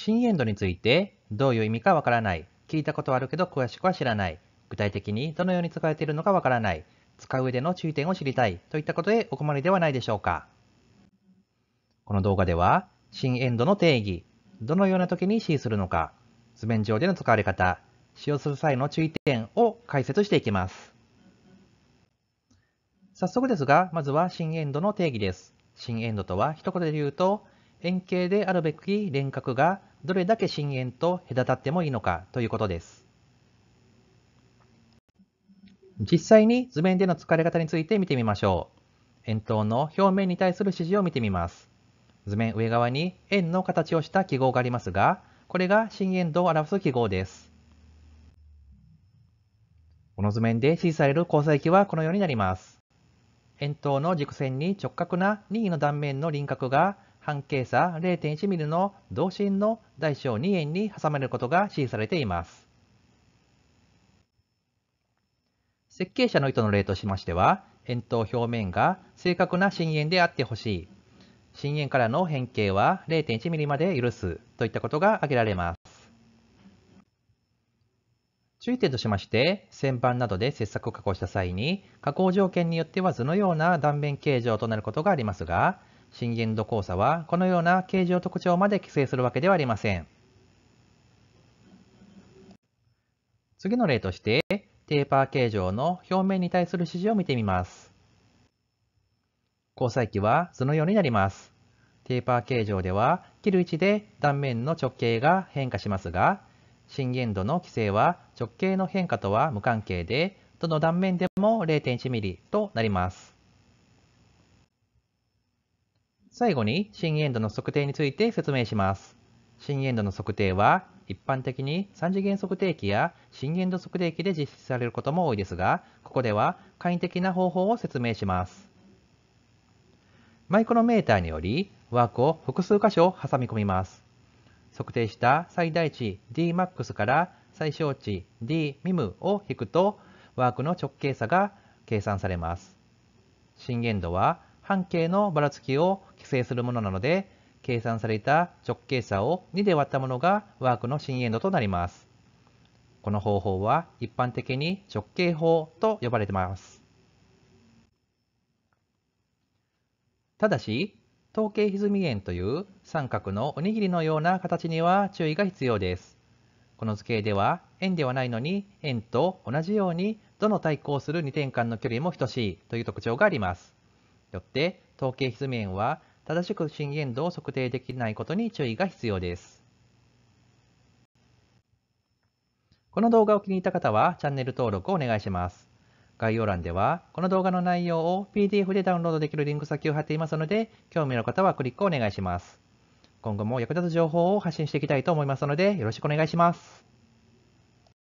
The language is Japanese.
新エンドについてどういう意味かわからない。聞いたことはあるけど詳しくは知らない。具体的にどのように使われているのかわからない。使う上での注意点を知りたいといったことでお困りではないでしょうか。この動画では、新エンドの定義、どのような時に使するのか、図面上での使われ方、使用する際の注意点を解説していきます。早速ですが、まずは新エンドの定義です。新エンドとは一言で言うと、円形であるべき輪郭がどれだけ深淵と隔たってもいいのかということです。実際に図面での疲れ方について見てみましょう。円筒の表面に対する指示を見てみます。図面上側に円の形をした記号がありますが、これが震源度を表す記号です。この図面で指示される交際域はこのようになります。円筒の軸線に直角な任意の断面の輪郭が半径差 0.1mm の同心の大小2円に挟まれることが指示されています。設計者の意図の例としましては、円筒表面が正確な深円であってほしい、深円からの変形は 0.1mm まで許すといったことが挙げられます。注意点としまして、旋盤などで切削を加工した際に、加工条件によっては図のような断面形状となることがありますが、震源度交差はこのような形状特徴まで規制するわけではありません。次の例として、テーパー形状の表面に対する指示を見てみます。交際器は図のようになります。テーパー形状では、切る位置で断面の直径が変化しますが、震源度の規制は直径の変化とは無関係で、どの断面でも 0.1mm となります。最後に新エンドの測定について説明します。新エンドの測定は一般的に3次元測定器や新エンド測定器で実施されることも多いですが、ここでは簡易的な方法を説明します。マイクロメーターによりワークを複数箇所挟み込みます。測定した最大値 Dmax から最小値 d m i m を引くとワークの直径差が計算されます。震源度は半径のばらつきを規制するものなので、計算された直径差を2で割ったものがワークの新エンドとなります。この方法は一般的に直径法と呼ばれてます。ただし、統計歪み円という三角のおにぎりのような形には注意が必要です。この図形では円ではないのに円と同じようにどの対抗する2点間の距離も等しいという特徴があります。よって統計筆面は正しく震源度を測定できないことに注意が必要です。この動画を気に入った方はチャンネル登録をお願いします。概要欄ではこの動画の内容を PDF でダウンロードできるリンク先を貼っていますので興味のある方はクリックをお願いします。今後も役立つ情報を発信していきたいと思いますのでよろしくお願いします。